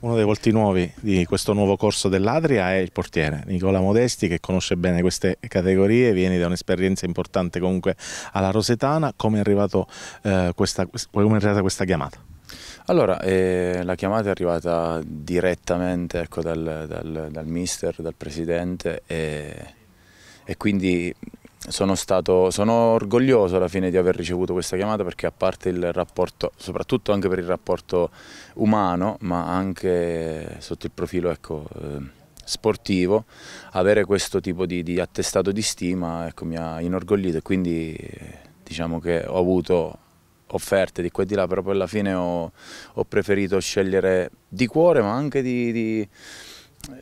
Uno dei volti nuovi di questo nuovo corso dell'Adria è il portiere Nicola Modesti che conosce bene queste categorie, viene da un'esperienza importante comunque alla Rosetana. Come è, arrivato, eh, questa, come è arrivata questa chiamata? Allora, eh, la chiamata è arrivata direttamente ecco, dal, dal, dal mister, dal presidente e, e quindi sono, stato, sono, orgoglioso alla fine di aver ricevuto questa chiamata perché a parte il rapporto, soprattutto anche per il rapporto umano, ma anche sotto il profilo ecco, eh, sportivo, avere questo tipo di, di attestato di stima ecco, mi ha inorgoglito e quindi diciamo che ho avuto offerte di qua e di là, però poi alla fine ho, ho preferito scegliere di cuore ma anche di, di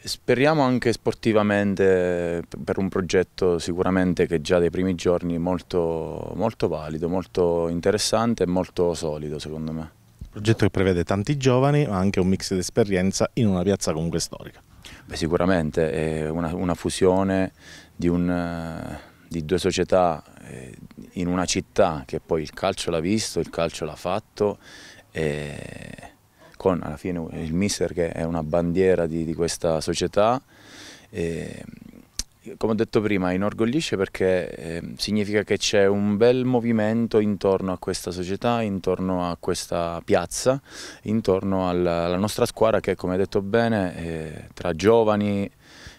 Speriamo anche sportivamente per un progetto sicuramente che già dai primi giorni è molto, molto valido, molto interessante e molto solido secondo me. Progetto che prevede tanti giovani ma anche un mix di esperienza in una piazza comunque storica. Beh, sicuramente è una, una fusione di, un, di, due società eh, in una città che poi il calcio l'ha visto, il calcio l'ha fatto. E con alla fine il mister che è una bandiera di, di questa società. E, come ho detto prima, inorgoglisce perché eh, significa che c'è un bel movimento intorno a questa società, intorno a questa piazza, intorno alla, alla nostra squadra che, come hai detto bene, eh, tra giovani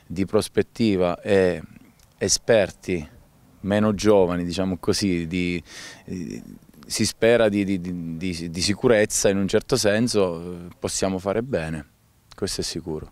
di prospettiva e esperti meno giovani, diciamo così, di, di si spera di, di, di, di sicurezza in un certo senso, eh, possiamo fare bene, questo è sicuro.